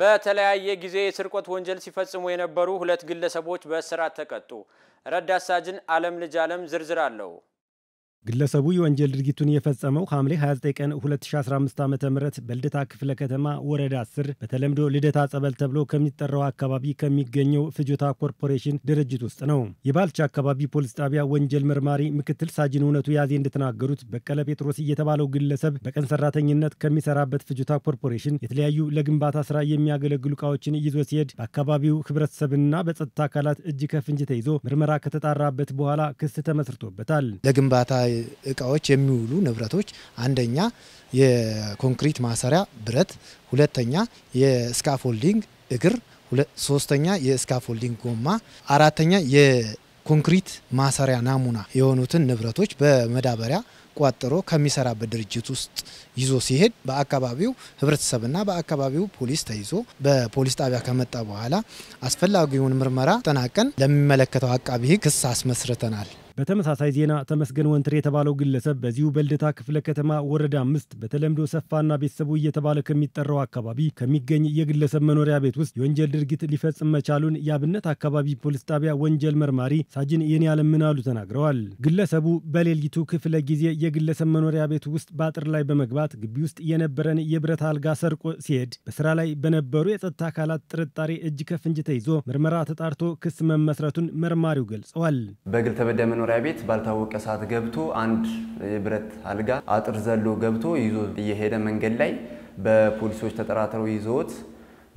በተለያየ ጊዜ የስርቆት ወንጀል ሲፈጽሙ የነበሩ ሁለት ግለሰቦች በእስራት ተቀጡ። ረዳት ሳጅን አለም ልጅ አለም ዝርዝር አለው። ግለሰቡ የወንጀል ድርጊቱን የፈጸመው ሐምሌ 29 ቀን 2015 ዓ ም በልደታ ክፍለ ከተማ ወረዳ 10 በተለምዶ ልደታ ጸበል ተብሎ ከሚጠራው አካባቢ ከሚገኘው ፍጆታ ኮርፖሬሽን ድርጅት ውስጥ ነው። የባልቻ አካባቢ ፖሊስ ጣቢያ ወንጀል መርማሪ ምክትል ሳጅን እውነቱ ያዜ እንደተናገሩት በቀለ ጴጥሮስ እየተባለው ግለሰብ በቀን ሰራተኝነት ከሚሰራበት ፍጆታ ኮርፖሬሽን የተለያዩ ለግንባታ ስራ የሚያገለግሉ እቃዎችን ይዞ ሲሄድ በአካባቢው ህብረተሰብና በጸጥታ አካላት እጅ ከፍንጅ ተይዞ ምርመራ ከተጣራበት በኋላ ክስ ተመስርቶበታል። ለግንባታ እቃዎች የሚውሉ ንብረቶች አንደኛ የኮንክሪት ማሰሪያ ብረት፣ ሁለተኛ የስካፎልዲንግ እግር፣ ሶስተኛ የስካፎልዲንግ ጎማ፣ አራተኛ የኮንክሪት ማሰሪያ ናሙና የሆኑትን ንብረቶች በመዳበሪያ ቋጥሮ ከሚሰራበት ድርጅት ውስጥ ይዞ ሲሄድ በአካባቢው ህብረተሰብና በአካባቢው ፖሊስ ተይዞ በፖሊስ ጣቢያ ከመጣ በኋላ አስፈላጊውን ምርመራ ጠናቀን ለሚመለከተው አቃቢ ህግ ክስ አስመስርተናል። በተመሳሳይ ዜና ተመስገን ወንትር የተባለው ግለሰብ በዚሁ በልደታ ክፍለ ከተማ ወረዳ አምስት በተለምዶ ሰፋና ቤተሰቡ እየተባለ ከሚጠራው አካባቢ ከሚገኝ የግለሰብ መኖሪያ ቤት ውስጥ የወንጀል ድርጊት ሊፈጽም መቻሉን የአብነት አካባቢ ፖሊስ ጣቢያ ወንጀል መርማሪ ሳጅን የኔ አለምናሉ ተናግረዋል። ግለሰቡ በሌሊቱ ክፍለ ጊዜ የግለሰብ መኖሪያ ቤት ውስጥ በአጥር ላይ በመግባት ግቢ ውስጥ የነበረን የብረት አልጋ ሰርቆ ሲሄድ በስራ ላይ በነበሩ የጸጥታ አካላት ጥርጣሬ እጅ ከፍንጅ ተይዞ ምርመራ ተጣርቶ ክስ መመስረቱን መርማሪው ገልጸዋል። በግል ተበዳይ መኖሪያ ቤት ባልታወቀ ሰዓት ገብቶ አንድ የብረት አልጋ አጥር ዘሎ ገብቶ ይዞ እየሄደ መንገድ ላይ በፖሊሶች ተጠራጥረው ይዘውት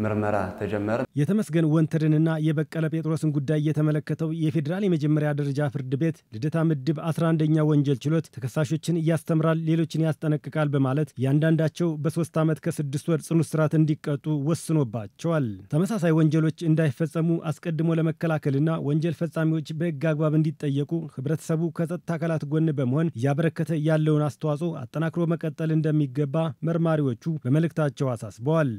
ምርመራ ተጀመረ። የተመስገን ወንተድንና የበቀለ ጴጥሮስን ጉዳይ የተመለከተው የፌዴራል የመጀመሪያ ደረጃ ፍርድ ቤት ልደታ ምድብ 11ኛ ወንጀል ችሎት ተከሳሾችን እያስተምራል፣ ሌሎችን ያስጠነቅቃል በማለት እያንዳንዳቸው በሶስት ዓመት ከስድስት ወር ጽኑ እስራት እንዲቀጡ ወስኖባቸዋል። ተመሳሳይ ወንጀሎች እንዳይፈጸሙ አስቀድሞ ለመከላከልና ወንጀል ፈጻሚዎች በሕግ አግባብ እንዲጠየቁ ህብረተሰቡ ከጸጥታ አካላት ጎን በመሆን እያበረከተ ያለውን አስተዋጽኦ አጠናክሮ መቀጠል እንደሚገባ መርማሪዎቹ በመልእክታቸው አሳስበዋል።